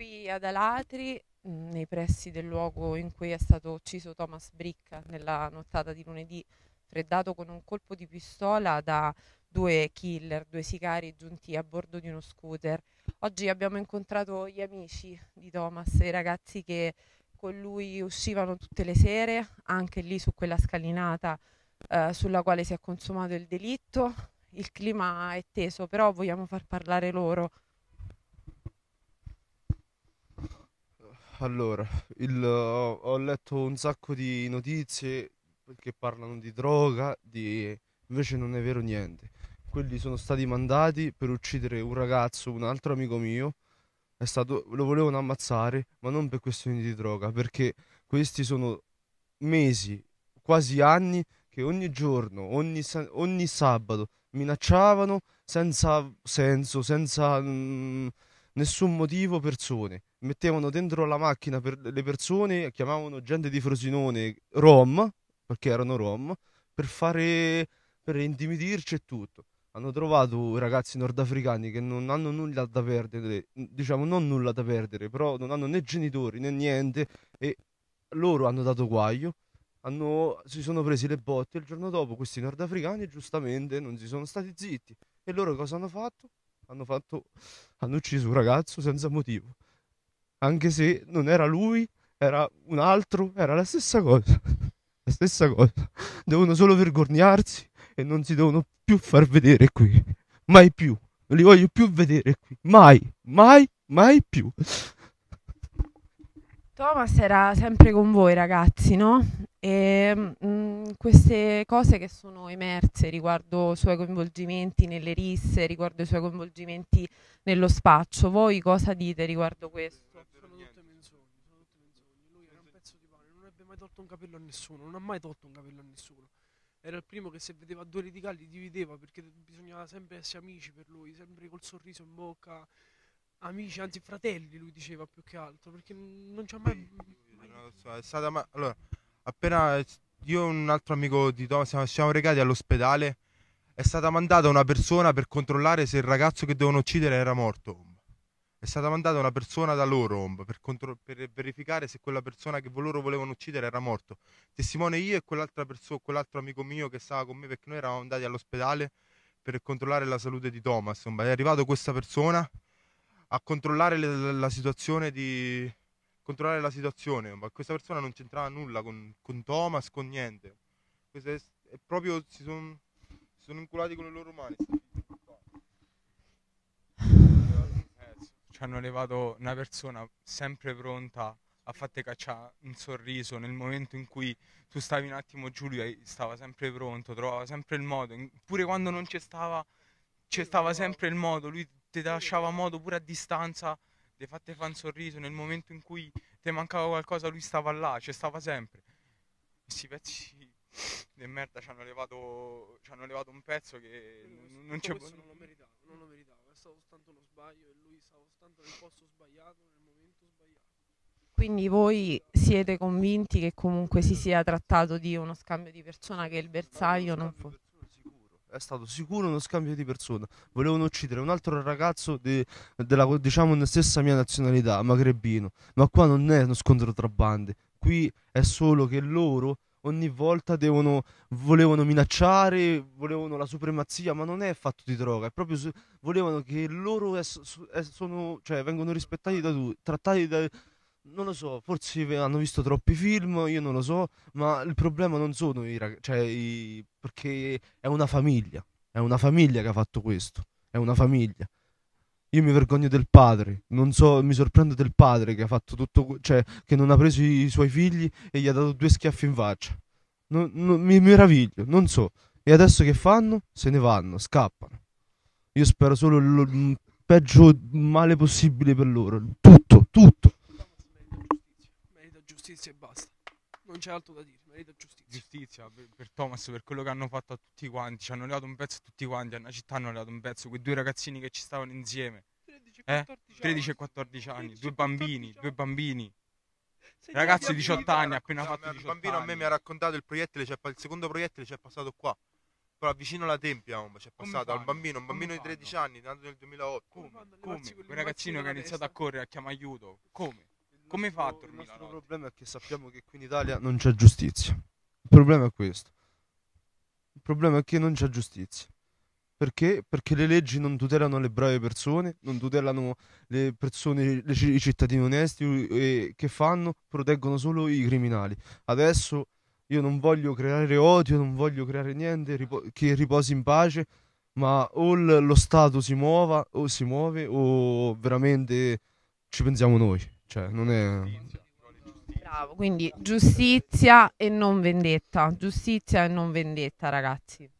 qui ad Alatri, mm, nei pressi del luogo in cui è stato ucciso Thomas Brick nella nottata di lunedì, freddato con un colpo di pistola da due killer, due sicari giunti a bordo di uno scooter. Oggi abbiamo incontrato gli amici di Thomas, i ragazzi che con lui uscivano tutte le sere, anche lì su quella scalinata eh, sulla quale si è consumato il delitto. Il clima è teso, però vogliamo far parlare loro. allora, il, ho letto un sacco di notizie che parlano di droga, di... invece non è vero niente. Quelli sono stati mandati per uccidere un ragazzo, un altro amico mio, stato... lo volevano ammazzare, ma non per questioni di droga, perché questi sono mesi, quasi anni, che ogni giorno, ogni, ogni sabato minacciavano senza senso, senza mh, mm, nessun motivo persone mettevano dentro la macchina per le persone, chiamavano gente di Frosinone Rom, perché erano Rom, per fare per intimidirci e tutto. Hanno trovato ragazzi nordafricani che non hanno nulla da perdere, diciamo non nulla da perdere, però non hanno né genitori né niente e loro hanno dato guaio, hanno, si sono presi le botte il giorno dopo questi nordafricani giustamente non si sono stati zitti e loro cosa hanno fatto? Hanno, fatto, hanno ucciso un ragazzo senza motivo anche se non era lui, era un altro, era la stessa cosa. la stessa cosa. Devono solo vergognarsi e non si devono più far vedere qui. Mai più. Non li voglio più vedere qui. Mai, mai, mai più. Thomas era sempre con voi ragazzi, no? E, mh, mm, queste cose che sono emerse riguardo i suoi coinvolgimenti nelle risse, riguardo i suoi coinvolgimenti nello spaccio, voi cosa dite riguardo questo? Sono tutte menzogne, sono tutte menzogne. Lui era un pezzo di pane, non avrebbe mai tolto un capello a nessuno, non ha mai tolto un capello a nessuno. Era il primo che se vedeva due litigali divideva perché bisognava sempre essere amici per lui, sempre col sorriso in bocca amici, anzi fratelli, lui diceva più che altro, perché non c'ha mai... mai... Non lo so, è stata... Ma... Allora, appena io e un altro amico di Thomas siamo, siamo recati all'ospedale, è stata mandata una persona per controllare se il ragazzo che devono uccidere era morto. È stata mandata una persona da loro per, contro- per verificare se quella persona che loro volevano uccidere era morto. Testimone io e perso- quell'altro amico mio che stava con me perché noi eravamo andati all'ospedale per controllare la salute di Thomas. È arrivata questa persona, a controllare le, la situazione di controllare la situazione, ma questa persona non c'entrava nulla con, con Thomas, con niente. Questa è, è proprio si sono sono inculati con le loro mani. Ci hanno levato una persona sempre pronta a farti cacciare un sorriso nel momento in cui tu stavi un attimo giù, lui stava sempre pronto, trovava sempre il modo, pure quando non c'è stava, c'è stava sempre il modo, lui ti lasciava modo pure a distanza di farti fare un sorriso nel momento in cui ti mancava qualcosa lui stava là, ci cioè stava sempre questi pezzi di merda ci hanno levato, ci hanno levato un pezzo che non, non c'è non lo meritavo, non lo meritavo, è stato soltanto uno sbaglio e lui stava soltanto nel posto sbagliato, nel momento sbagliato. Quindi voi siete convinti che comunque si sia trattato di uno scambio di persona che il bersaglio non fosse? è stato sicuro uno scambio di persone. Volevano uccidere un altro ragazzo di, della diciamo, stessa mia nazionalità, magrebino. Ma qua non è uno scontro tra bande. Qui è solo che loro ogni volta devono, volevano minacciare, volevano la supremazia, ma non è fatto di droga, è proprio su, volevano che loro es, es, sono, cioè, vengono rispettati da tutti, trattati da, non lo so, forse hanno visto troppi film, io non lo so, ma il problema non sono i ragazzi, cioè i... perché è una famiglia, è una famiglia che ha fatto questo, è una famiglia. Io mi vergogno del padre, non so, mi sorprendo del padre che ha fatto tutto, cioè che non ha preso i suoi figli e gli ha dato due schiaffi in faccia. Non, non, mi meraviglio, non so. E adesso che fanno? Se ne vanno, scappano. Io spero solo il peggio male possibile per loro. Tutto, tutto giustizia e basta. Non c'è altro da dire, merita giustizia. Giustizia per, per, Thomas, per quello che hanno fatto a tutti quanti. Ci hanno levato un pezzo a tutti quanti, a una città hanno levato un pezzo, quei due ragazzini che ci stavano insieme. 13 eh? e 14, eh? 13 14 anni, due bambini, due bambini. Sei di 18 anni, appena fatto 18 Il bambino anni. a me mi ha raccontato il proiettile, cioè, il secondo proiettile ci è passato qua. Però vicino alla tempia oh, c'è passato al bambino, un bambino di 13 anni, nato nel 2008. Come? Come? Come? Quel ragazzino che ha iniziato a correre, a chiamare aiuto. Come? Come fa a dormire? Il nostro problema è che sappiamo che qui in Italia non c'è giustizia. Il problema è questo. Il problema è che non c'è giustizia. Perché? Perché le leggi non tutelano le brave persone, non tutelano le persone, le, i cittadini onesti e che fanno, proteggono solo i criminali. Adesso io non voglio creare odio, non voglio creare niente, ripo- che riposi in pace, ma o lo Stato si muova o si muove o veramente ci pensiamo noi. Cioè, non è... Bravo, quindi giustizia e non vendetta, giustizia e non vendetta, ragazzi.